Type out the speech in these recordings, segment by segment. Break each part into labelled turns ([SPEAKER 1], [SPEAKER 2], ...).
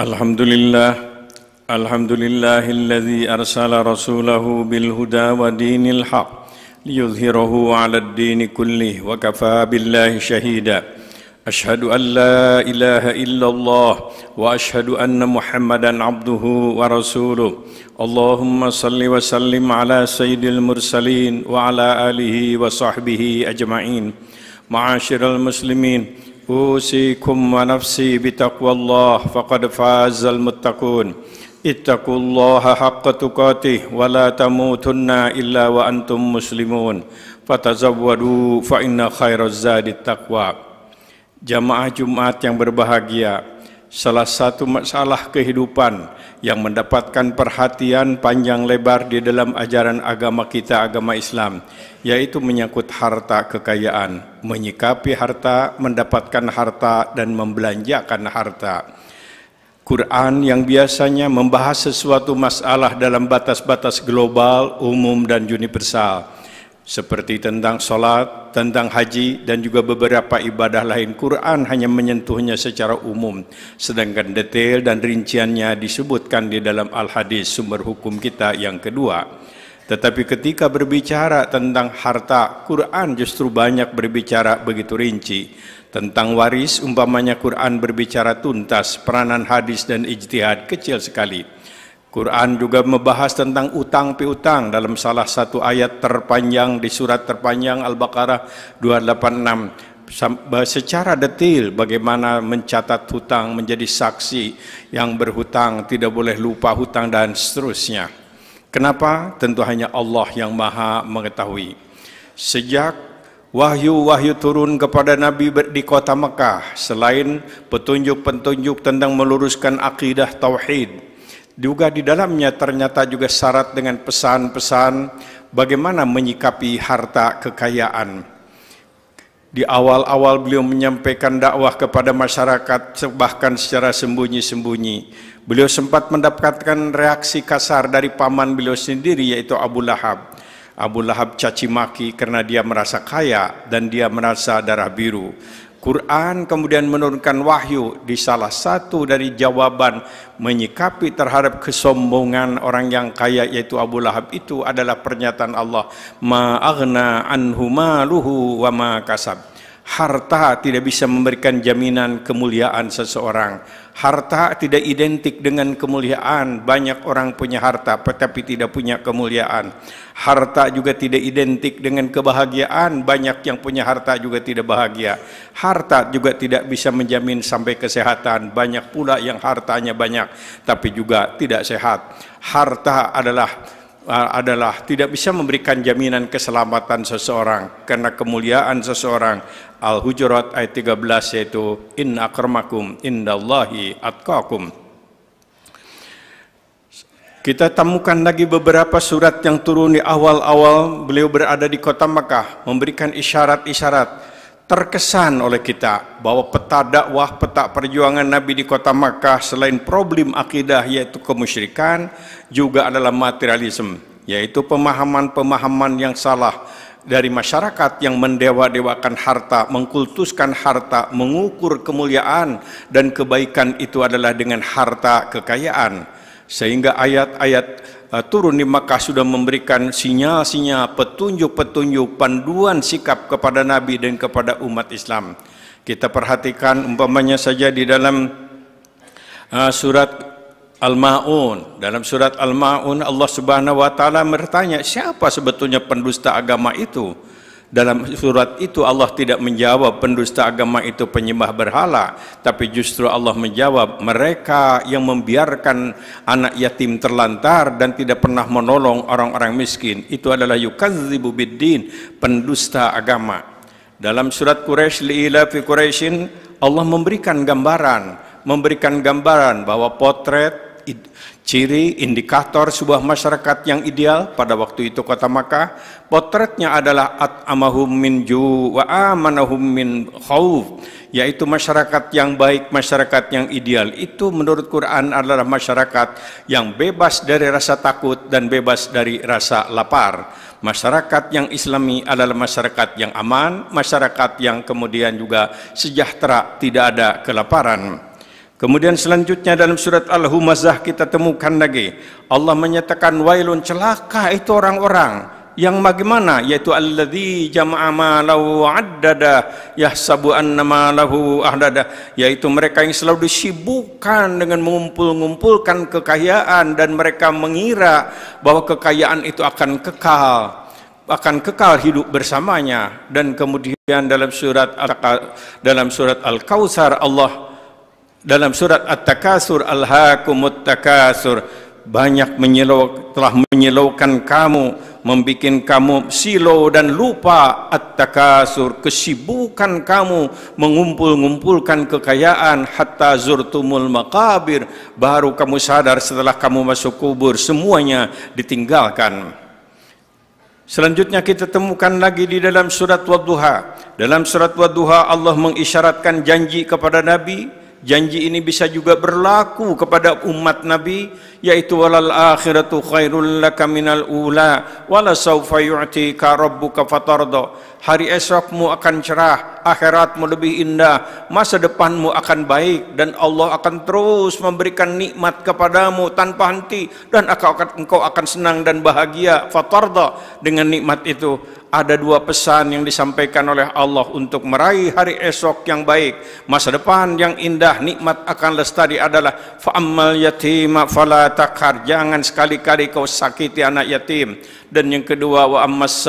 [SPEAKER 1] الحمد لله الحمد لله الذي أرسل رسوله بالهدى ودين الحق ليظهره على الدين كله وكفى بالله شهيدا أشهد أن لا إله إلا الله وأشهد أن محمدا عبده ورسوله اللهم صل وسلم على سيد المرسلين وعلى آله وصحبه أجمعين معاشر المسلمين أوصيكم ونفسي بتقوى الله فقد فاز المتقون اتقوا الله حق تقاته ولا تموتن إلا وأنتم مسلمون فتزودوا فإن خير الزاد التقوى Jamaah Jumat yang berbahagia salah satu masalah kehidupan yang mendapatkan perhatian panjang lebar di dalam ajaran agama kita, agama Islam, yaitu menyangkut harta kekayaan, menyikapi harta, mendapatkan harta, dan membelanjakan harta. Quran yang biasanya membahas sesuatu masalah dalam batas-batas global, umum, dan universal seperti tentang sholat tentang haji dan juga beberapa ibadah lain. Quran hanya menyentuhnya secara umum, sedangkan detail dan rinciannya disebutkan di dalam Al-Hadis sumber hukum kita yang kedua. Tetapi ketika berbicara tentang harta, Quran justru banyak berbicara begitu rinci. Tentang waris, umpamanya Quran berbicara tuntas, peranan hadis dan ijtihad kecil sekali. Quran juga membahas tentang utang piutang dalam salah satu ayat terpanjang di surat terpanjang Al-Baqarah 286 secara detil bagaimana mencatat hutang menjadi saksi yang berhutang tidak boleh lupa hutang dan seterusnya. Kenapa? Tentu hanya Allah yang Maha mengetahui. Sejak wahyu-wahyu turun kepada Nabi di kota Mekah selain petunjuk-petunjuk tentang meluruskan akidah tauhid juga di dalamnya ternyata juga syarat dengan pesan-pesan bagaimana menyikapi harta kekayaan. Di awal-awal beliau menyampaikan dakwah kepada masyarakat bahkan secara sembunyi-sembunyi. Beliau sempat mendapatkan reaksi kasar dari paman beliau sendiri yaitu Abu Lahab. Abu Lahab caci maki karena dia merasa kaya dan dia merasa darah biru. Quran kemudian menurunkan wahyu di salah satu dari jawaban menyikapi terhadap kesombongan orang yang kaya yaitu Abu Lahab itu adalah pernyataan Allah ma aghna anhu maluhu wa ma kasab harta tidak bisa memberikan jaminan kemuliaan seseorang harta tidak identik dengan kemuliaan. Banyak orang punya harta tetapi tidak punya kemuliaan. Harta juga tidak identik dengan kebahagiaan. Banyak yang punya harta juga tidak bahagia. Harta juga tidak bisa menjamin sampai kesehatan. Banyak pula yang hartanya banyak tapi juga tidak sehat. Harta adalah adalah tidak bisa memberikan jaminan keselamatan seseorang karena kemuliaan seseorang Al-Hujurat ayat 13 yaitu in akramakum indallahi atqakum kita temukan lagi beberapa surat yang turun di awal-awal beliau berada di kota Mekah memberikan isyarat-isyarat terkesan oleh kita bahwa peta dakwah, peta perjuangan Nabi di kota Makkah selain problem akidah yaitu kemusyrikan juga adalah materialisme yaitu pemahaman-pemahaman yang salah dari masyarakat yang mendewa-dewakan harta, mengkultuskan harta, mengukur kemuliaan dan kebaikan itu adalah dengan harta kekayaan. Sehingga ayat-ayat Eh, turun di Makkah sudah memberikan sinyal-sinyal petunjuk-petunjuk panduan sikap kepada Nabi dan kepada umat Islam. Kita perhatikan umpamanya saja di dalam uh, surat Al-Maun. Dalam surat Al-Maun Allah Subhanahu wa taala bertanya, siapa sebetulnya pendusta agama itu? Dalam surat itu Allah tidak menjawab pendusta agama itu penyembah berhala, tapi justru Allah menjawab mereka yang membiarkan anak yatim terlantar dan tidak pernah menolong orang-orang miskin. Itu adalah yukadzibu biddin, pendusta agama. Dalam surat Quraisy liila fi Quraisyin Allah memberikan gambaran, memberikan gambaran bahwa potret Ciri indikator sebuah masyarakat yang ideal pada waktu itu kota Makkah, potretnya adalah at'amahum min ju wa amanahum min khauf, yaitu masyarakat yang baik, masyarakat yang ideal. Itu menurut Quran adalah masyarakat yang bebas dari rasa takut dan bebas dari rasa lapar. Masyarakat yang islami adalah masyarakat yang aman, masyarakat yang kemudian juga sejahtera, tidak ada kelaparan. Kemudian selanjutnya dalam surat Al-Humazah kita temukan lagi Allah menyatakan wailun celaka itu orang-orang yang bagaimana yaitu alladzi jama'a malahu addada yahsabu anna malahu ahdada yaitu mereka yang selalu disibukkan dengan mengumpul-ngumpulkan kekayaan dan mereka mengira bahwa kekayaan itu akan kekal akan kekal hidup bersamanya dan kemudian dalam surat dalam surat Al-Kautsar Allah dalam surat At-Takasur Al-Hakumut Takasur banyak menyilau, telah menyilaukan kamu membuat kamu silau dan lupa at-takasur kesibukan kamu mengumpul-ngumpulkan kekayaan hatta zurtumul makabir baru kamu sadar setelah kamu masuk kubur semuanya ditinggalkan Selanjutnya kita temukan lagi di dalam surat Wadduha. Dalam surat Wadduha Allah mengisyaratkan janji kepada Nabi Janji ini bisa juga berlaku kepada umat Nabi yaitu walal akhiratu khairul laka minal ula wala saufa yu'tika rabbuka fatarda hari esokmu akan cerah, akhiratmu lebih indah, masa depanmu akan baik dan Allah akan terus memberikan nikmat kepadamu tanpa henti dan engkau akan senang dan bahagia fatarda dengan nikmat itu. Ada dua pesan yang disampaikan oleh Allah untuk meraih hari esok yang baik, masa depan yang indah, nikmat akan lestari adalah fa'amal yatima fala takhar. Jangan sekali-kali kau sakiti anak yatim. Dan yang kedua wa ammas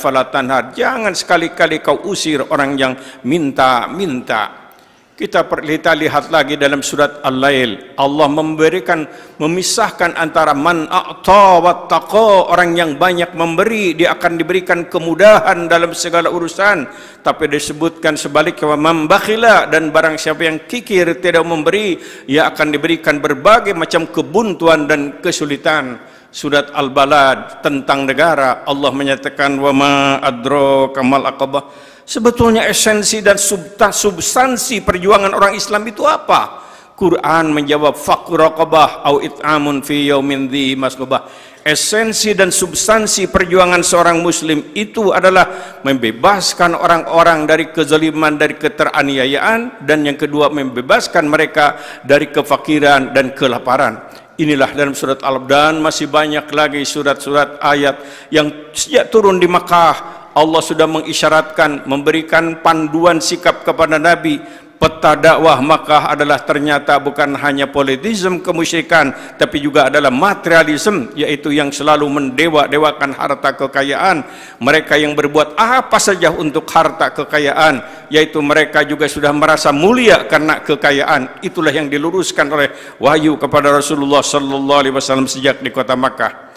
[SPEAKER 1] fala tanhar. Jangan jangan sekali-kali kau usir orang yang minta-minta. Kita perlita lihat lagi dalam surat Al-Lail. Allah memberikan, memisahkan antara man a'ta wa taqo. Orang yang banyak memberi, dia akan diberikan kemudahan dalam segala urusan. Tapi disebutkan sebaliknya, man bakhila dan barang siapa yang kikir tidak memberi, ia akan diberikan berbagai macam kebuntuan dan Kesulitan. surat Al-Balad tentang negara Allah menyatakan wa ma adro kamal akabah sebetulnya esensi dan substansi perjuangan orang Islam itu apa Quran menjawab fakur raqabah au it'amun fi yaumin mas maskubah esensi dan substansi perjuangan seorang muslim itu adalah membebaskan orang-orang dari kezaliman dari keteraniayaan dan yang kedua membebaskan mereka dari kefakiran dan kelaparan Inilah dalam surat Al-Abdan masih banyak lagi surat-surat ayat yang sejak turun di Mekah Allah sudah mengisyaratkan memberikan panduan sikap kepada Nabi peta dakwah Makkah adalah ternyata bukan hanya politisme kemusyrikan tapi juga adalah materialisme yaitu yang selalu mendewa-dewakan harta kekayaan mereka yang berbuat apa saja untuk harta kekayaan yaitu mereka juga sudah merasa mulia karena kekayaan itulah yang diluruskan oleh wahyu kepada Rasulullah sallallahu alaihi wasallam sejak di kota Makkah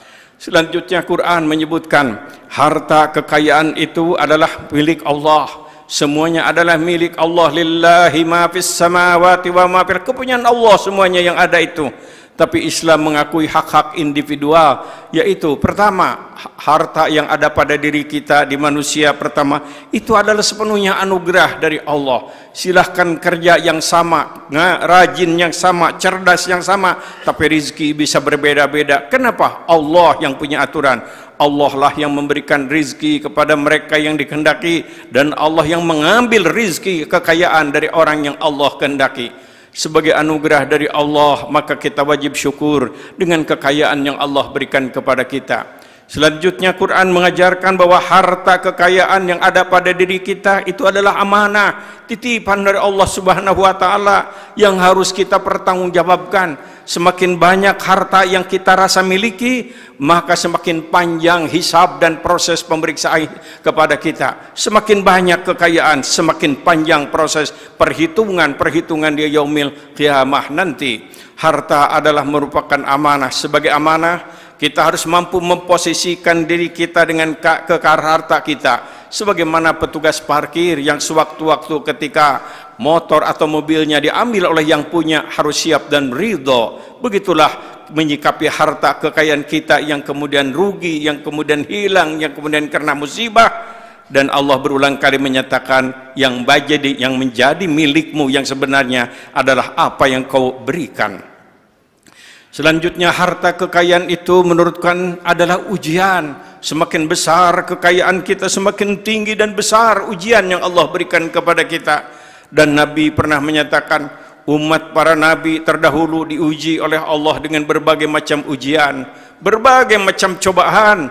[SPEAKER 1] Selanjutnya Quran menyebutkan harta kekayaan itu adalah milik Allah semuanya adalah milik Allah lillahi ma fis samawati wa ma fil kepunyaan Allah semuanya yang ada itu tapi Islam mengakui hak-hak individual yaitu pertama harta yang ada pada diri kita di manusia pertama itu adalah sepenuhnya anugerah dari Allah silahkan kerja yang sama rajin yang sama cerdas yang sama tapi rizki bisa berbeda-beda kenapa Allah yang punya aturan Allah lah yang memberikan rizki kepada mereka yang dikehendaki dan Allah yang mengambil rizki kekayaan dari orang yang Allah kehendaki sebagai anugerah dari Allah maka kita wajib syukur dengan kekayaan yang Allah berikan kepada kita Selanjutnya Quran mengajarkan bahwa harta kekayaan yang ada pada diri kita itu adalah amanah, titipan dari Allah Subhanahu wa taala yang harus kita pertanggungjawabkan. Semakin banyak harta yang kita rasa miliki, maka semakin panjang hisab dan proses pemeriksaan kepada kita. Semakin banyak kekayaan, semakin panjang proses perhitungan-perhitungan di yaumil Kiamah nanti. Harta adalah merupakan amanah sebagai amanah kita harus mampu memposisikan diri kita dengan kekar harta kita. Sebagaimana petugas parkir yang sewaktu-waktu ketika motor atau mobilnya diambil oleh yang punya harus siap dan ridho. Begitulah menyikapi harta kekayaan kita yang kemudian rugi, yang kemudian hilang, yang kemudian karena musibah dan Allah berulang kali menyatakan yang menjadi yang menjadi milikmu yang sebenarnya adalah apa yang kau berikan. Selanjutnya harta kekayaan itu menurutkan adalah ujian. Semakin besar kekayaan kita semakin tinggi dan besar ujian yang Allah berikan kepada kita. Dan Nabi pernah menyatakan umat para nabi terdahulu diuji oleh Allah dengan berbagai macam ujian, berbagai macam cobaan.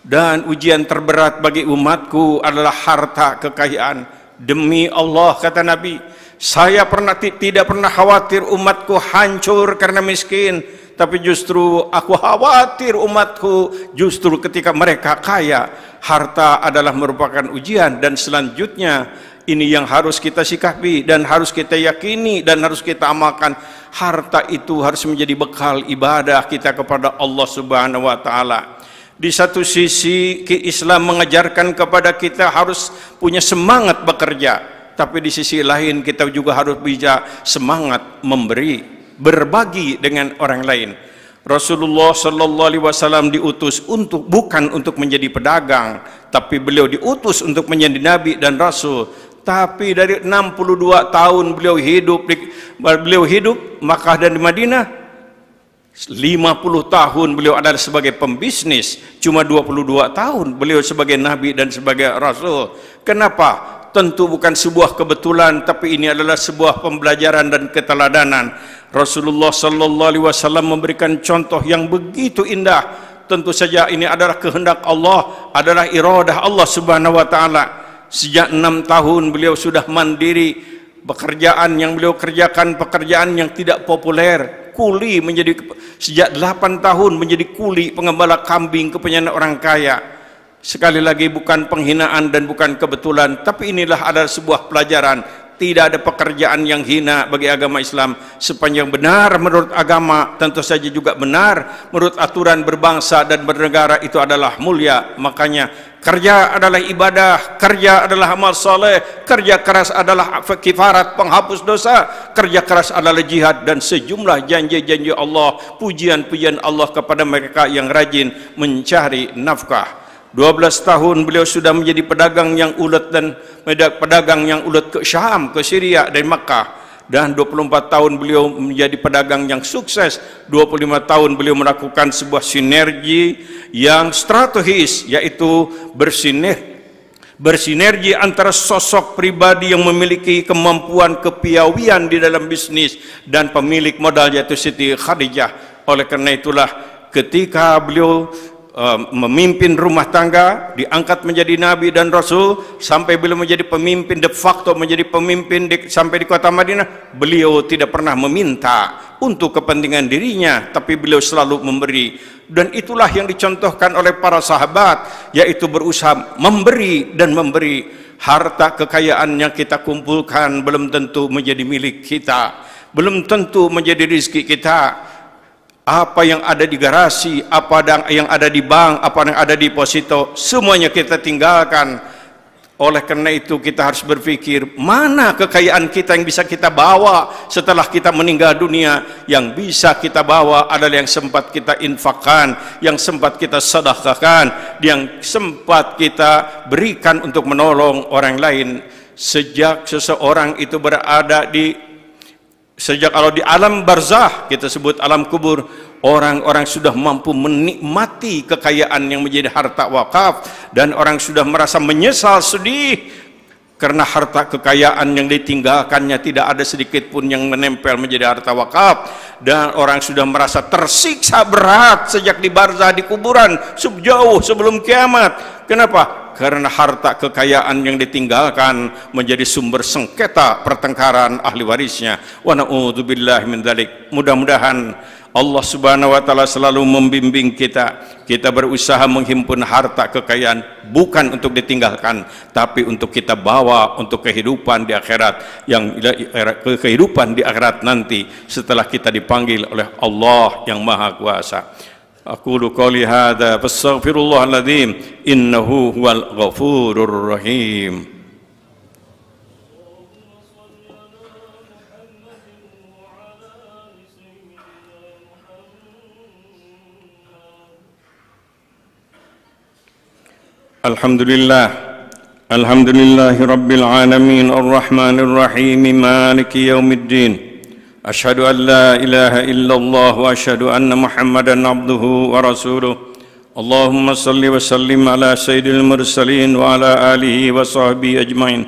[SPEAKER 1] Dan ujian terberat bagi umatku adalah harta kekayaan. Demi Allah kata Nabi, saya pernah tidak pernah khawatir umatku hancur karena miskin, tapi justru aku khawatir umatku justru ketika mereka kaya, harta adalah merupakan ujian dan selanjutnya ini yang harus kita sikapi dan harus kita yakini dan harus kita amalkan. Harta itu harus menjadi bekal ibadah kita kepada Allah Subhanahu wa taala di satu sisi Islam mengajarkan kepada kita harus punya semangat bekerja tapi di sisi lain kita juga harus bijak semangat memberi, berbagi dengan orang lain. Rasulullah Shallallahu alaihi wasallam diutus untuk bukan untuk menjadi pedagang, tapi beliau diutus untuk menjadi nabi dan rasul. Tapi dari 62 tahun beliau hidup beliau hidup Makkah dan di Madinah 50 tahun beliau adalah sebagai pembisnis, cuma 22 tahun beliau sebagai nabi dan sebagai rasul. Kenapa? tentu bukan sebuah kebetulan tapi ini adalah sebuah pembelajaran dan keteladanan Rasulullah sallallahu alaihi wasallam memberikan contoh yang begitu indah tentu saja ini adalah kehendak Allah adalah iradah Allah subhanahu wa ta'ala sejak enam tahun beliau sudah mandiri pekerjaan yang beliau kerjakan pekerjaan yang tidak populer kuli menjadi sejak delapan tahun menjadi kuli pengembala kambing kepunyaan orang kaya Sekali lagi bukan penghinaan dan bukan kebetulan, tapi inilah adalah sebuah pelajaran. Tidak ada pekerjaan yang hina bagi agama Islam sepanjang benar menurut agama, tentu saja juga benar menurut aturan berbangsa dan bernegara itu adalah mulia. Makanya kerja adalah ibadah, kerja adalah amal soleh, kerja keras adalah kifarat penghapus dosa, kerja keras adalah jihad dan sejumlah janji-janji Allah, pujian-pujian Allah kepada mereka yang rajin mencari nafkah. 12 tahun beliau sudah menjadi pedagang yang ulet dan pedagang yang ulet ke Syam, ke Syria dari Makkah. Dan 24 tahun beliau menjadi pedagang yang sukses. 25 tahun beliau melakukan sebuah sinergi yang strategis yaitu bersinergi bersinergi antara sosok pribadi yang memiliki kemampuan kepiawian di dalam bisnis dan pemilik modal yaitu Siti Khadijah. Oleh karena itulah ketika beliau Eh, memimpin rumah tangga, diangkat menjadi nabi dan rasul, sampai beliau menjadi pemimpin de facto menjadi pemimpin di, sampai di kota Madinah, beliau tidak pernah meminta untuk kepentingan dirinya, tapi beliau selalu memberi. Dan itulah yang dicontohkan oleh para sahabat, yaitu berusaha memberi dan memberi harta kekayaan yang kita kumpulkan belum tentu menjadi milik kita, belum tentu menjadi rizki kita, apa yang ada di garasi, apa yang ada di bank, apa yang ada di deposito, semuanya kita tinggalkan. Oleh karena itu kita harus berpikir mana kekayaan kita yang bisa kita bawa setelah kita meninggal dunia yang bisa kita bawa adalah yang sempat kita infakkan, yang sempat kita sedekahkan, yang sempat kita berikan untuk menolong orang lain. Sejak seseorang itu berada di Sejak kalau di alam barzah, kita sebut alam kubur, orang-orang sudah mampu menikmati kekayaan yang menjadi harta wakaf dan orang sudah merasa menyesal sedih karena harta kekayaan yang ditinggalkannya tidak ada sedikit pun yang menempel menjadi harta wakaf dan orang sudah merasa tersiksa berat sejak di barzah di kuburan sejauh sebelum kiamat. Kenapa? karena harta kekayaan yang ditinggalkan menjadi sumber sengketa pertengkaran ahli warisnya wa na'udzubillahi min dzalik mudah-mudahan Allah Subhanahu wa taala selalu membimbing kita. Kita berusaha menghimpun harta kekayaan bukan untuk ditinggalkan, tapi untuk kita bawa untuk kehidupan di akhirat yang kehidupan di akhirat nanti setelah kita dipanggil oleh Allah yang Maha Kuasa. أقول قولي هذا فاستغفر الله العظيم إنه هو الغفور الرحيم الحمد لله الحمد لله رب العالمين الرحمن الرحيم مالك يوم الدين أشهد أن لا إله إلا الله وأشهد أن محمدا عبده ورسوله اللهم صل وسلم على سيد المرسلين وعلى آله وصحبه أجمعين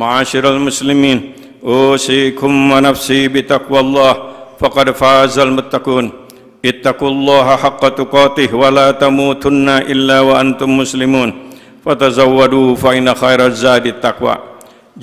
[SPEAKER 1] معاشر المسلمين أوصيكم ونفسي بتقوى الله فقد فاز المتقون اتقوا الله حق تقاته ولا تموتن إلا وأنتم مسلمون فتزودوا فإن خير الزاد التقوى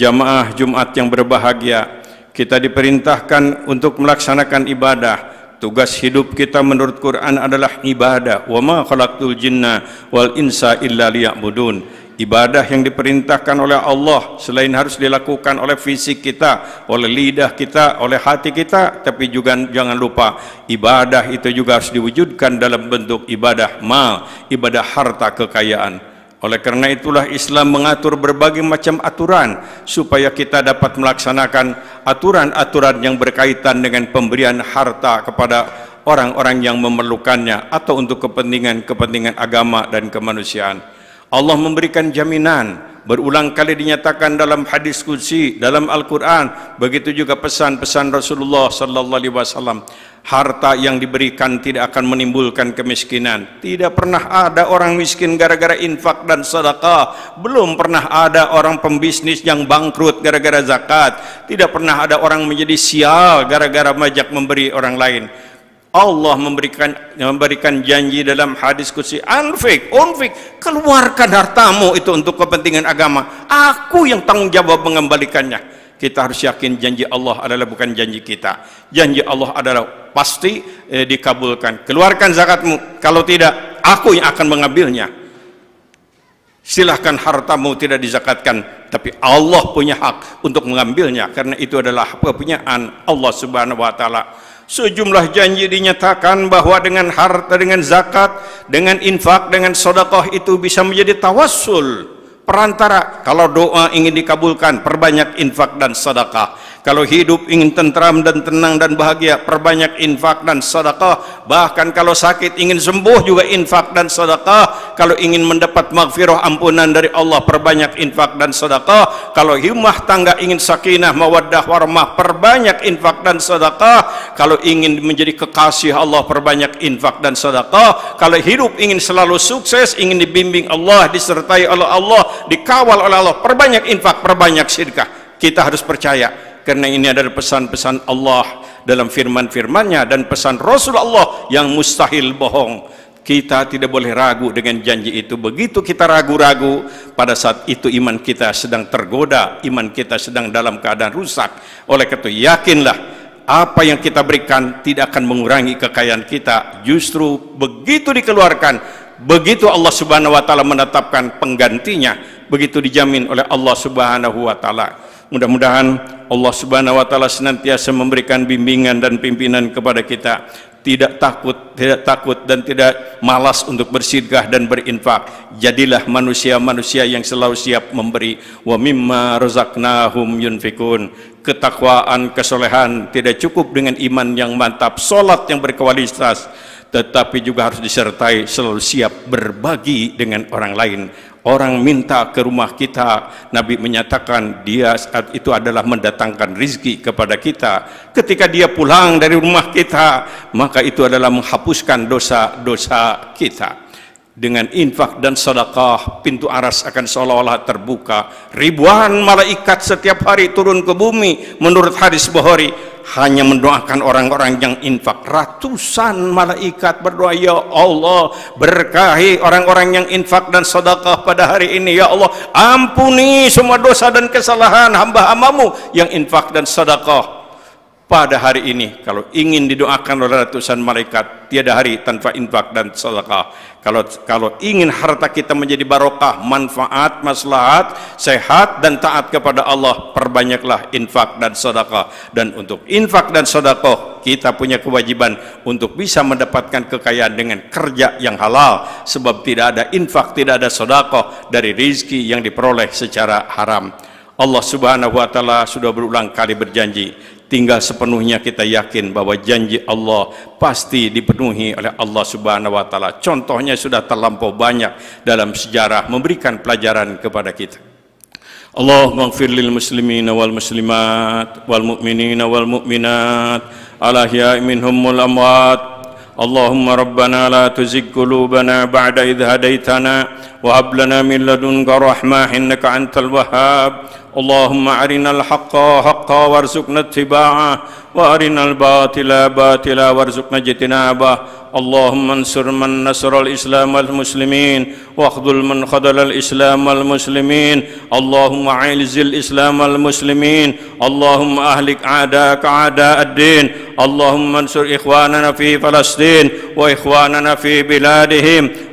[SPEAKER 1] جماعة جمعة yang berbahagia. kita diperintahkan untuk melaksanakan ibadah. Tugas hidup kita menurut Quran adalah ibadah. Wa ma khalaqtul jinna wal insa illa liya'budun. Ibadah yang diperintahkan oleh Allah selain harus dilakukan oleh fisik kita, oleh lidah kita, oleh hati kita, tapi juga jangan lupa ibadah itu juga harus diwujudkan dalam bentuk ibadah mal, ibadah harta kekayaan. Oleh kerana itulah Islam mengatur berbagai macam aturan supaya kita dapat melaksanakan aturan-aturan yang berkaitan dengan pemberian harta kepada orang-orang yang memerlukannya atau untuk kepentingan-kepentingan agama dan kemanusiaan. Allah memberikan jaminan berulang kali dinyatakan dalam hadis kunci dalam Al-Qur'an begitu juga pesan-pesan Rasulullah sallallahu alaihi wasallam harta yang diberikan tidak akan menimbulkan kemiskinan tidak pernah ada orang miskin gara-gara infak dan sedekah belum pernah ada orang pembisnis yang bangkrut gara-gara zakat tidak pernah ada orang menjadi sial gara-gara majak memberi orang lain Allah memberikan memberikan janji dalam hadis kursi anfik, unfik, keluarkan hartamu itu untuk kepentingan agama. Aku yang tanggung jawab mengembalikannya. Kita harus yakin janji Allah adalah bukan janji kita. Janji Allah adalah pasti eh, dikabulkan. Keluarkan zakatmu. Kalau tidak, aku yang akan mengambilnya. Silahkan hartamu tidak dizakatkan, tapi Allah punya hak untuk mengambilnya karena itu adalah kepunyaan Allah Subhanahu wa taala. sejumlah janji dinyatakan bahawa dengan harta, dengan zakat, dengan infak, dengan sodakoh itu bisa menjadi tawassul perantara kalau doa ingin dikabulkan perbanyak infak dan sedekah Kalau hidup ingin tentram dan tenang dan bahagia, perbanyak infak dan sedekah. Bahkan kalau sakit ingin sembuh juga infak dan sedekah. Kalau ingin mendapat maghfirah ampunan dari Allah, perbanyak infak dan sedekah. Kalau rumah tangga ingin sakinah, mawaddah, warmah, perbanyak infak dan sedekah. Kalau ingin menjadi kekasih Allah, perbanyak infak dan sedekah. Kalau hidup ingin selalu sukses, ingin dibimbing Allah, disertai oleh Allah, dikawal oleh Allah, perbanyak infak, perbanyak sedekah. Kita harus percaya karena ini adalah pesan-pesan Allah dalam firman-firmannya dan pesan Rasul Allah yang mustahil bohong kita tidak boleh ragu dengan janji itu begitu kita ragu-ragu pada saat itu iman kita sedang tergoda iman kita sedang dalam keadaan rusak oleh itu yakinlah apa yang kita berikan tidak akan mengurangi kekayaan kita justru begitu dikeluarkan begitu Allah Subhanahu wa taala menetapkan penggantinya begitu dijamin oleh Allah Subhanahu wa taala Mudah-mudahan Allah Subhanahu wa taala senantiasa memberikan bimbingan dan pimpinan kepada kita tidak takut, tidak takut dan tidak malas untuk bersidgah dan berinfak. Jadilah manusia-manusia yang selalu siap memberi. Wa mimma razaqnahum yunfikun. Ketakwaan, kesolehan tidak cukup dengan iman yang mantap, sholat yang berkualitas, tetapi juga harus disertai selalu siap berbagi dengan orang lain. Orang minta ke rumah kita, Nabi menyatakan dia saat itu adalah mendatangkan rizki kepada kita. Ketika dia pulang dari rumah kita, maka itu adalah menghapuskan dosa-dosa kita. Dengan infak dan sedekah, pintu aras akan seolah-olah terbuka. Ribuan malaikat setiap hari turun ke bumi menurut hadis Bukhari hanya mendoakan orang-orang yang infak ratusan malaikat berdoa ya Allah berkahi orang-orang yang infak dan sedekah pada hari ini ya Allah ampuni semua dosa dan kesalahan hamba-hambamu yang infak dan sedekah pada hari ini kalau ingin didoakan oleh ratusan malaikat tiada hari tanpa infak dan sedekah kalau kalau ingin harta kita menjadi barokah manfaat maslahat sehat dan taat kepada Allah perbanyaklah infak dan sedekah dan untuk infak dan sedekah kita punya kewajiban untuk bisa mendapatkan kekayaan dengan kerja yang halal sebab tidak ada infak tidak ada sedekah dari rizki yang diperoleh secara haram Allah Subhanahu wa taala sudah berulang kali berjanji tinggal sepenuhnya kita yakin bahwa janji Allah pasti dipenuhi oleh Allah Subhanahu wa taala. Contohnya sudah terlampau banyak dalam sejarah memberikan pelajaran kepada kita. Allahumma ighfir lil muslimina wal muslimat wal mu'minina wal mu'minat al ahya'i minhum wal amwat. Allahumma rabbana la tuzigh qulubana ba'da idh hadaitana وهب لنا من لدنك رحمة إنك أنت الوهاب اللهم أرنا الحق حقا وارزقنا اتباعه وأرنا الباطل باطلا وارزقنا اجتنابه اللهم انصر من نصر الإسلام والمسلمين واخذل من خذل الإسلام والمسلمين اللهم اعز الإسلام والمسلمين اللهم أهلك أعداءك أعداء الدين اللهم انصر إخواننا في فلسطين وإخواننا في بلادهم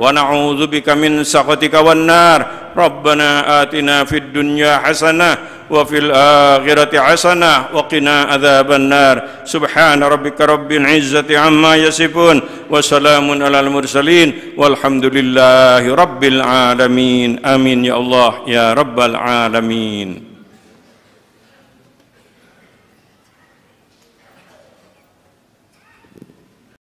[SPEAKER 1] ونعوذ بك من سخطك والنار ربنا آتنا في الدنيا حسنة وفي الآخرة حسنة وقنا عذاب النار سبحان ربك رب العزة عما يصفون وسلام على المرسلين والحمد لله رب العالمين آمين يا الله يا رب العالمين